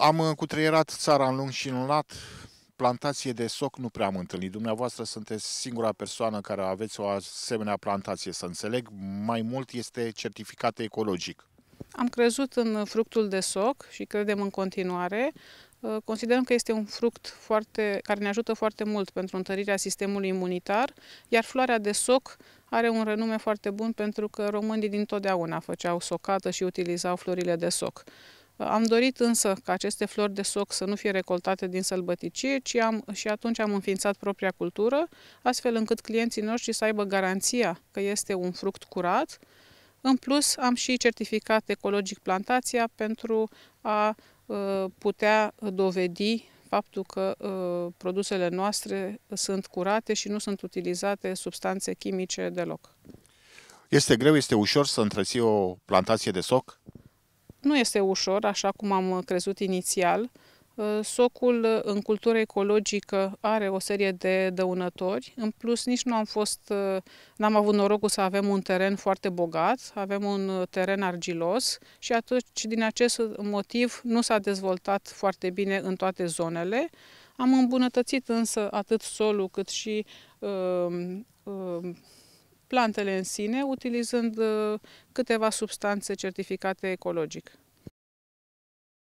Am cutreierat țara în lung și în lat, plantație de soc nu prea am întâlnit. Dumneavoastră sunteți singura persoană care aveți o asemenea plantație, să înțeleg. Mai mult este certificată ecologic. Am crezut în fructul de soc și credem în continuare. Uh, considerăm că este un fruct foarte, care ne ajută foarte mult pentru întărirea sistemului imunitar, iar floarea de soc are un renume foarte bun pentru că românii din totdeauna făceau socată și utilizau florile de soc. Am dorit însă ca aceste flori de soc să nu fie recoltate din sălbăticie, ci am, și atunci am înființat propria cultură, astfel încât clienții noștri să aibă garanția că este un fruct curat. În plus, am și certificat ecologic plantația pentru a uh, putea dovedi faptul că uh, produsele noastre sunt curate și nu sunt utilizate substanțe chimice deloc. Este greu, este ușor să întreții o plantație de soc? Nu este ușor, așa cum am uh, crezut inițial. Uh, socul uh, în cultură ecologică are o serie de dăunători. În plus, nici nu am fost, n-am avut norocul să avem un teren foarte bogat, avem un teren argilos și atunci, din acest motiv, nu s-a dezvoltat foarte bine în toate zonele. Am îmbunătățit însă atât solul cât și uh, uh, plantele în sine, utilizând uh, câteva substanțe certificate ecologic.